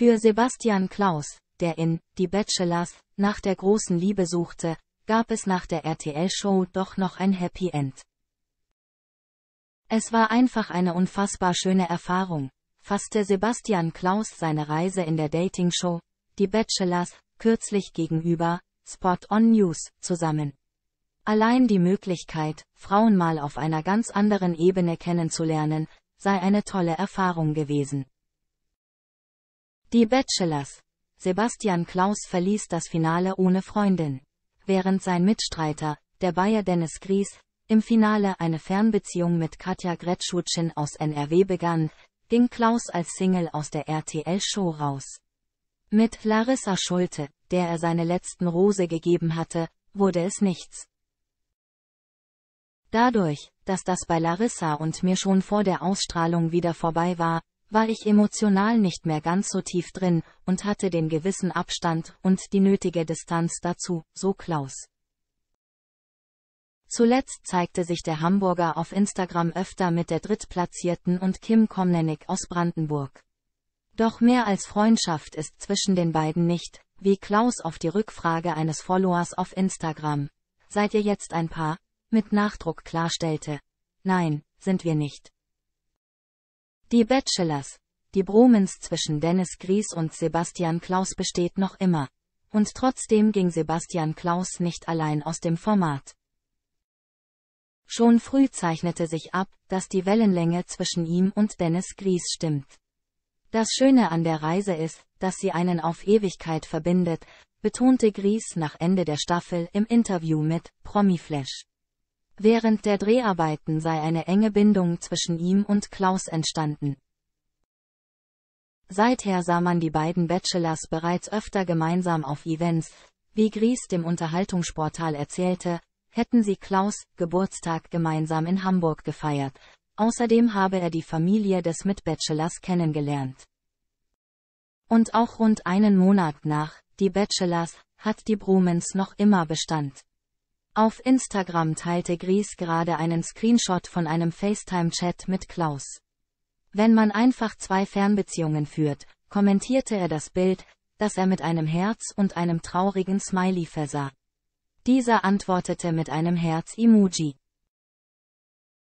Für Sebastian Klaus, der in Die Bachelors nach der großen Liebe suchte, gab es nach der RTL-Show doch noch ein Happy End. Es war einfach eine unfassbar schöne Erfahrung, fasste Sebastian Klaus seine Reise in der Dating-Show, Die Bachelors, kürzlich gegenüber, Spot on News, zusammen. Allein die Möglichkeit, Frauen mal auf einer ganz anderen Ebene kennenzulernen, sei eine tolle Erfahrung gewesen. Die Bachelors. Sebastian Klaus verließ das Finale ohne Freundin. Während sein Mitstreiter, der Bayer Dennis Gries, im Finale eine Fernbeziehung mit Katja Gretschutschin aus NRW begann, ging Klaus als Single aus der RTL-Show raus. Mit Larissa Schulte, der er seine letzten Rose gegeben hatte, wurde es nichts. Dadurch, dass das bei Larissa und mir schon vor der Ausstrahlung wieder vorbei war, war ich emotional nicht mehr ganz so tief drin und hatte den gewissen Abstand und die nötige Distanz dazu, so Klaus. Zuletzt zeigte sich der Hamburger auf Instagram öfter mit der Drittplatzierten und Kim Komnenik aus Brandenburg. Doch mehr als Freundschaft ist zwischen den beiden nicht, wie Klaus auf die Rückfrage eines Followers auf Instagram. Seid ihr jetzt ein Paar? mit Nachdruck klarstellte. Nein, sind wir nicht. Die Bachelors, die Bromens zwischen Dennis Gries und Sebastian Klaus besteht noch immer. Und trotzdem ging Sebastian Klaus nicht allein aus dem Format. Schon früh zeichnete sich ab, dass die Wellenlänge zwischen ihm und Dennis Gries stimmt. Das Schöne an der Reise ist, dass sie einen auf Ewigkeit verbindet, betonte Gries nach Ende der Staffel im Interview mit Promiflash. Während der Dreharbeiten sei eine enge Bindung zwischen ihm und Klaus entstanden. Seither sah man die beiden Bachelors bereits öfter gemeinsam auf Events, wie Gries dem Unterhaltungsportal erzählte, hätten sie Klaus Geburtstag gemeinsam in Hamburg gefeiert. Außerdem habe er die Familie des Mitbachelors kennengelernt. Und auch rund einen Monat nach Die Bachelors hat die Brumens noch immer Bestand. Auf Instagram teilte Gries gerade einen Screenshot von einem FaceTime-Chat mit Klaus. Wenn man einfach zwei Fernbeziehungen führt, kommentierte er das Bild, das er mit einem Herz und einem traurigen Smiley versah. Dieser antwortete mit einem Herz-Emoji.